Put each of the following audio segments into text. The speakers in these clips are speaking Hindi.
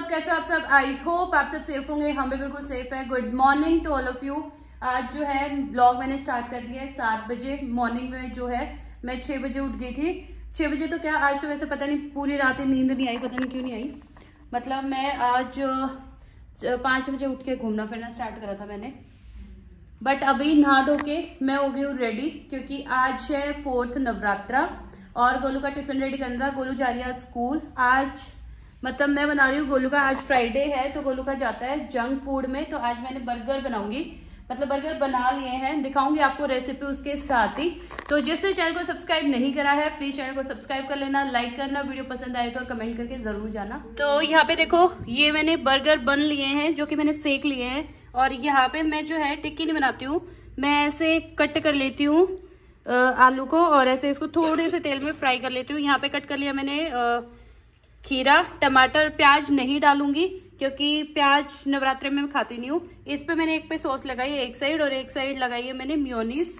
सब कैसे आप सब आई होप आप सब सेफ होंगे हम भी बिल्कुल सेफ है good morning to all of you आज जो है ब्लॉग मैंने स्टार्ट कर दिया है सात बजे मॉर्निंग में जो है मैं छह बजे उठ गई थी छह बजे तो क्या आज तो वैसे पता नहीं पूरी रात नींद नहीं आई पता नहीं क्यों नहीं आई मतलब मैं आज पांच बजे उठ के घूमना फिरना स्टार्ट करा था मैंने बट अभी नहा धो के मैं हो गई हूँ रेडी क्योंकि आज है फोर्थ नवरात्रा और गोलू का टिफिन रेडी करना था गोलू जा रही है स्कूल आज मतलब मैं बना रही हूँ गोलू का आज फ्राइडे है तो गोलू का जाता है जंक फूड में तो आज मैंने बर्गर बनाऊंगी मतलब बर्गर बना लिए हैं दिखाऊंगी आपको रेसिपी उसके साथ ही तो जिसने चैनल को सब्सक्राइब नहीं करा है प्लीज चैनल को सब्सक्राइब कर लेना लाइक करना वीडियो पसंद आए तो और कमेंट करके जरूर जाना तो यहाँ पे देखो ये मैंने बर्गर बन लिए हैं जो कि मैंने सेक लिए हैं और यहाँ पे मैं जो है टिक्की नहीं बनाती हूँ मैं ऐसे कट कर लेती हूँ आलू को और ऐसे इसको थोड़े से तेल में फ्राई कर लेती हूँ यहाँ पे कट कर लिया मैंने आ, खीरा टमाटर प्याज नहीं डालूंगी क्योंकि प्याज नवरात्र में मैं खाती नहीं हूँ इस पे मैंने एक पे सॉस लगाई है एक साइड और एक साइड लगाई है मैंने म्योनीस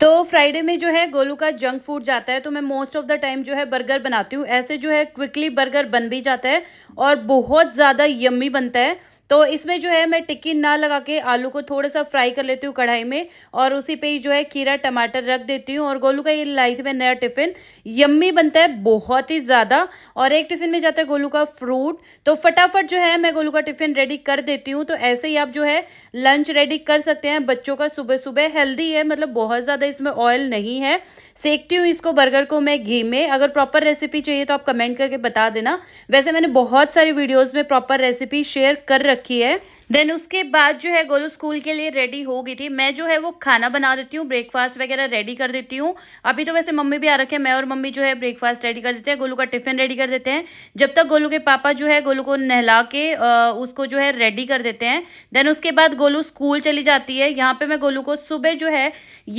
तो फ्राइडे में जो है गोलू का जंक फूड जाता है तो मैं मोस्ट ऑफ द टाइम जो है बर्गर बनाती हूँ ऐसे जो है क्विकली बर्गर बन भी जाता है और बहुत ज़्यादा यम्मी बनता है तो इसमें जो है मैं टिक्की ना लगा के आलू को थोड़ा सा फ्राई कर लेती हूँ कढ़ाई में और उसी पे ही जो है खीरा टमाटर रख देती हूँ और गोलू का ये लाई थी मैं नया टिफ़िन यम्मी बनता है बहुत ही ज़्यादा और एक टिफ़िन में जाता है गोलू का फ्रूट तो फटाफट जो है मैं गोलू का टिफ़िन रेडी कर देती हूँ तो ऐसे ही आप जो है लंच रेडी कर सकते हैं बच्चों का सुबह सुबह हेल्दी है मतलब बहुत ज़्यादा इसमें ऑयल नहीं है सेकती हूँ इसको बर्गर को मैं घी में अगर प्रॉपर रेसिपी चाहिए तो आप कमेंट करके बता देना वैसे मैंने बहुत सारी वीडियोज़ में प्रॉपर रेसिपी शेयर कर रखी रखी है देन उसके बाद जो है गोलू स्कूल के लिए रेडी हो गई थी मैं जो है वो खाना बना देती हूँ ब्रेकफास्ट वगैरह रेडी कर देती हूँ अभी तो वैसे मम्मी भी आ रखे हैं मैं और मम्मी जो है ब्रेकफास्ट रेडी कर देते हैं गोलू का टिफिन रेडी कर देते हैं जब तक गोलू के पापा जो है गोलू को नहला के आ, उसको जो है रेडी कर देते हैं देन उसके बाद गोलू स्कूल चली जाती है यहाँ पर मैं गोलू को सुबह जो है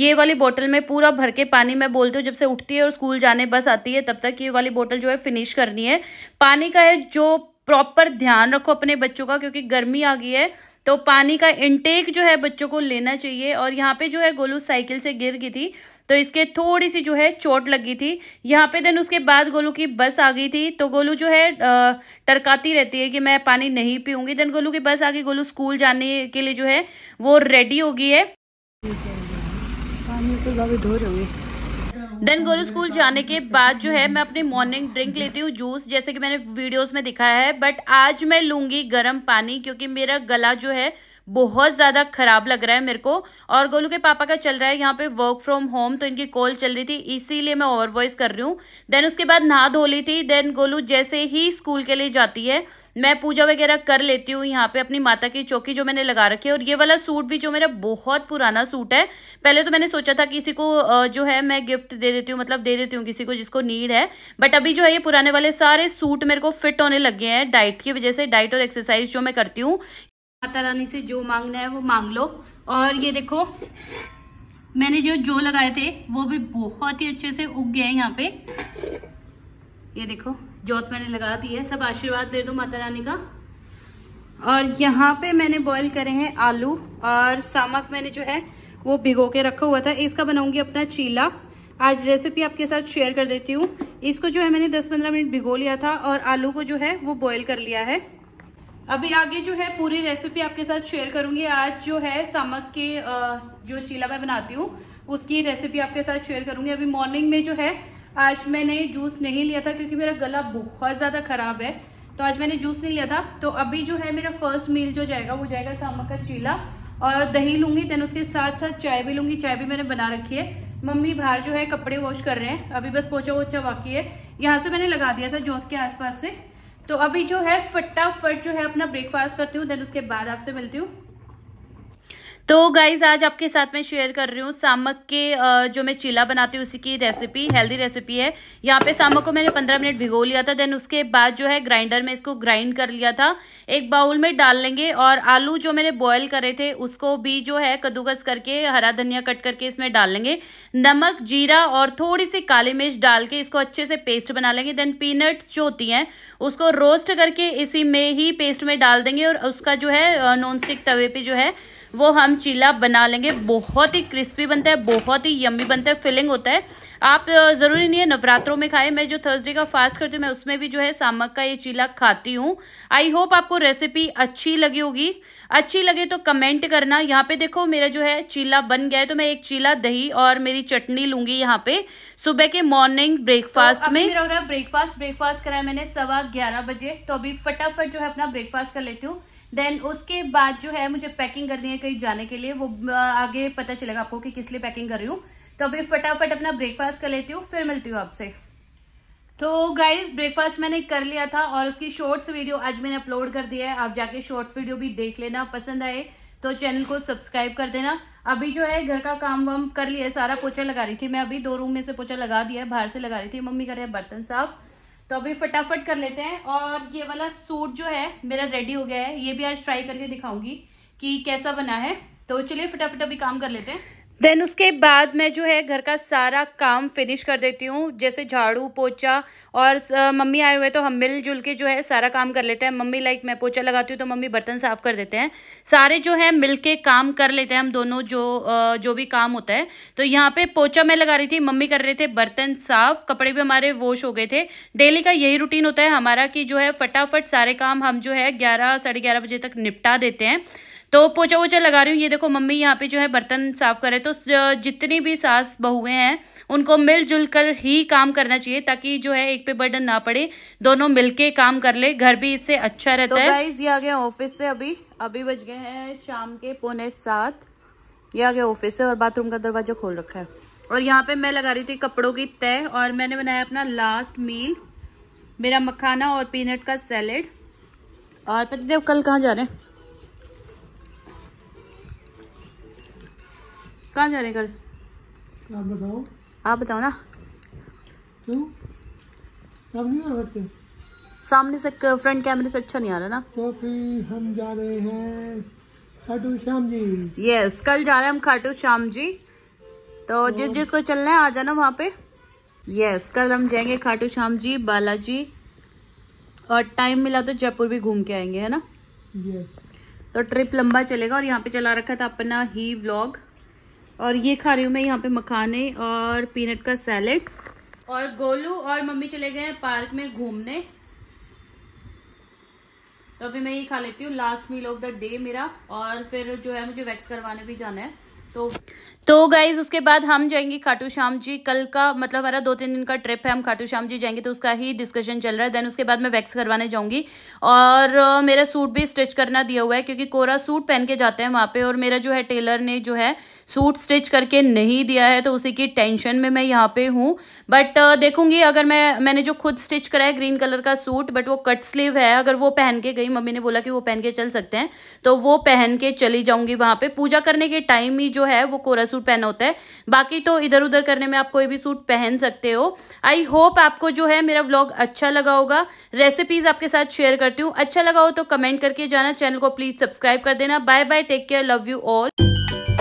ये वाली बोतल में पूरा भर के पानी मैं बोलती हूँ जब से उठती है और स्कूल जाने बस आती है तब तक ये वाली बोतल जो है फिनिश करनी है पानी का है जो प्रॉपर ध्यान रखो अपने बच्चों का क्योंकि गर्मी आ गई है तो पानी का इनटेक जो है बच्चों को लेना चाहिए और यहाँ पे जो है गोलू साइकिल से गिर गई थी तो इसके थोड़ी सी जो है चोट लगी थी यहाँ पे देन उसके बाद गोलू की बस आ गई थी तो गोलू जो है टरकाती रहती है कि मैं पानी नहीं पीऊँगी देन गोलू की बस आ गई गोलू स्कूल जाने के लिए जो है वो रेडी हो गई है पानी तो धो रही देन गोलू स्कूल जाने के बाद जो है मैं अपनी मॉर्निंग ड्रिंक लेती हूँ जूस जैसे कि मैंने वीडियोस में दिखाया है बट आज मैं लूंगी गर्म पानी क्योंकि मेरा गला जो है बहुत ज़्यादा ख़राब लग रहा है मेरे को और गोलू के पापा का चल रहा है यहाँ पे वर्क फ्रॉम होम तो इनकी कॉल चल रही थी इसीलिए मैं ओवर वॉइस कर रही हूँ देन उसके बाद नहा धो ली थी देन गोलू जैसे ही स्कूल के लिए जाती है मैं पूजा वगैरह कर लेती हूँ यहाँ पे अपनी माता की चौकी जो मैंने लगा रखी है और ये वाला सूट भी जो मेरा बहुत पुराना सूट है पहले तो मैंने सोचा था किसी को जो है मैं गिफ्ट दे देती हूँ मतलब दे देती हूँ किसी को जिसको नीड है बट अभी जो है ये पुराने वाले सारे सूट मेरे को फिट होने लगे हैं डाइट की वजह से डाइट और एक्सरसाइज जो मैं करती हूँ माता रानी से जो मांगना है वो मांग लो और ये देखो मैंने जो जो लगाए थे वो भी बहुत ही अच्छे से उग गए हैं यहाँ पे ये देखो जोत मैंने लगा दी है सब आशीर्वाद दे दो माता रानी का और यहाँ पे मैंने बॉईल करे हैं आलू और सामक मैंने जो है वो भिगो के रखा हुआ था इसका बनाऊंगी अपना चीला आज रेसिपी आपके साथ शेयर कर देती हूँ इसको जो है मैंने 10-15 मिनट भिगो लिया था और आलू को जो है वो बॉईल कर लिया है अभी आगे जो है पूरी रेसिपी आपके साथ शेयर करूंगी आज जो है सामक के जो चीला मैं बनाती हूँ उसकी रेसिपी आपके साथ शेयर करूंगी अभी मॉर्निंग में जो है आज मैंने जूस नहीं लिया था क्योंकि मेरा गला बहुत ज़्यादा ख़राब है तो आज मैंने जूस नहीं लिया था तो अभी जो है मेरा फर्स्ट मील जो जाएगा वो जाएगा सामक का चीला और दही लूंगी देन उसके साथ साथ चाय भी लूंगी चाय भी मैंने बना रखी है मम्मी बाहर जो है कपड़े वॉश कर रहे हैं अभी बस पोछा वोचा बाकी है यहाँ से मैंने लगा दिया था जोत के आसपास से तो अभी जो है फटाफट जो है अपना ब्रेकफास्ट करती हूँ देन उसके बाद आपसे मिलती हूँ तो गाइज आज आपके साथ में शेयर कर रही हूँ सामक के जो मैं चीला बनाती हूँ उसी की रेसिपी हेल्दी रेसिपी है यहाँ पे सामक को मैंने पंद्रह मिनट भिगो लिया था देन उसके बाद जो है ग्राइंडर में इसको ग्राइंड कर लिया था एक बाउल में डाल लेंगे और आलू जो मैंने बॉयल करे थे उसको भी जो है कद्दूकस करके हरा धनिया कट करके इसमें डाल लेंगे नमक जीरा और थोड़ी सी काली मिर्च डाल के इसको अच्छे से पेस्ट बना लेंगे देन पीनट्स जो होती हैं उसको रोस्ट करके इसी में ही पेस्ट में डाल देंगे और उसका जो है नॉन स्टिक तवे पर जो है वो हम चीला बना लेंगे बहुत ही क्रिस्पी बनता है बहुत ही यम्मी बनता है फिलिंग होता है आप ज़रूरी नहीं है नवरात्रों में खाएं मैं जो थर्सडे का फास्ट करती हूँ मैं उसमें भी जो है सामक का ये चीला खाती हूँ आई होप आपको रेसिपी अच्छी लगी होगी अच्छी लगे तो कमेंट करना यहाँ पे देखो मेरा जो है चीला बन गया है तो मैं एक चीला दही और मेरी चटनी लूंगी यहाँ पे सुबह के मॉर्निंग ब्रेकफास्ट तो में मेरा हो रहा ब्रेकफास्ट ब्रेकफास्ट कराया मैंने सवा ग्यारह बजे तो अभी फटाफट जो है अपना ब्रेकफास्ट कर लेती हूँ देन उसके बाद जो है मुझे पैकिंग करनी है कहीं जाने के लिए वो आगे पता चलेगा आपको कि किस लिए पैकिंग कर रही हूँ तो अभी फटाफट अपना ब्रेकफास्ट कर लेती हूँ फिर मिलती हूँ आपसे तो गाइज ब्रेकफास्ट मैंने कर लिया था और उसकी शॉर्ट्स वीडियो आज मैंने अपलोड कर दिया है आप जाके शॉर्ट्स वीडियो भी देख लेना पसंद आए तो चैनल को सब्सक्राइब कर देना अभी जो है घर का काम वाम कर लिया सारा पोछा लगा रही थी मैं अभी दो रूम में से पोछा लगा दिया है बाहर से लगा रही थी मम्मी कर रहे हैं बर्तन साफ तो अभी फटाफट कर लेते हैं और ये वाला सूट जो है मेरा रेडी हो गया है ये भी आज ट्राई करके दिखाऊंगी कि कैसा बना है तो चलिए फटाफट अभी काम कर लेते हैं देन उसके बाद मैं जो है घर का सारा काम फिनिश कर देती हूँ जैसे झाड़ू पोछा और मम्मी आए हुए तो हम मिलजुल के जो है सारा काम कर लेते हैं मम्मी लाइक मैं पोछा लगाती हूँ तो मम्मी बर्तन साफ़ कर देते हैं सारे जो है मिल के काम कर लेते हैं हम दोनों जो जो भी काम होता है तो यहाँ पे पोछा मैं लगा रही थी मम्मी कर रहे थे बर्तन साफ़ कपड़े भी हमारे वॉश हो गए थे डेली का यही रूटीन होता है हमारा कि जो है फटाफट सारे काम हम जो है ग्यारह साढ़े ग्यारह बजे तक निपटा देते हैं तो पोचा वोचा लगा रही हूँ ये देखो मम्मी यहाँ पे जो है बर्तन साफ करे तो जितनी भी सास बहुएं हैं उनको मिलजुल कर ही काम करना चाहिए ताकि जो है एक पे बर्डन ना पड़े दोनों मिलके काम कर ले घर भी इससे अच्छा रहता तो है ये आ गया ऑफिस से अभी अभी बज गए हैं शाम के पौने सात ये आ गया ऑफिस से और बाथरूम का दरवाजा खोल रखा है और यहाँ पे मैं लगा रही थी कपड़ों की तय और मैंने बनाया अपना लास्ट मील मेरा मखाना और पीनट का सैलेड और देव कल कहाँ जा रहे हैं कहाँ जा रहे हैं कल आप बताओ आप बताओ ना क्यों आप नहीं सकते सामने से फ्रंट कैमरे से अच्छा नहीं आ रहा ना तो फिर हम जा रहे हैं खाटू श्याम जी यस कल जा रहे हैं हम खाटू श्याम जी तो, तो जिस जिसको चलना है आ जाना वहाँ पे यस कल हम जाएंगे खाटू श्याम जी बालाजी और टाइम मिला तो जयपुर भी घूम के आएंगे है ना यस तो ट्रिप लंबा चलेगा और यहाँ पे चला रखा था अपना ही व्लॉग और ये खा रही हूँ मैं यहाँ पे मखाने और पीनट का सैलेड और गोलू और मम्मी चले गए हैं पार्क में घूमने तो अभी मैं ये खा लेती हूँ last meal of the day मेरा और फिर जो है मुझे वैक्स करवाने भी जाना है तो तो गाइज उसके बाद हम जाएंगे खाटू श्याम जी कल का मतलब हमारा दो तीन दिन का ट्रिप है हम खाटू श्याम जी जाएंगे तो उसका ही डिस्कशन चल रहा है देन उसके बाद मैं वैक्स करवाने जाऊंगी और मेरा सूट भी स्टिच करना दिया हुआ है क्योंकि कोरा सूट पहन के जाते हैं वहाँ पे और मेरा जो है टेलर ने जो है सूट स्टिच करके नहीं दिया है तो उसी की टेंशन में मैं यहाँ पे हूँ बट देखूंगी अगर मैं मैंने जो खुद स्टिच करा है ग्रीन कलर का सूट बट वो कट स्लीव है अगर वो पहन के गई मम्मी ने बोला कि वो पहन के चल सकते हैं तो वो पहन के चली जाऊंगी वहाँ पे पूजा करने के टाइम ही जो जो है वो कोरा सूट पहना होता है बाकी तो इधर उधर करने में आप कोई भी सूट पहन सकते हो आई होप आपको जो है मेरा व्लॉग अच्छा लगा होगा रेसिपीज आपके साथ शेयर करती हूँ अच्छा लगा हो तो कमेंट करके जाना चैनल को प्लीज सब्सक्राइब कर देना bye bye take care love you all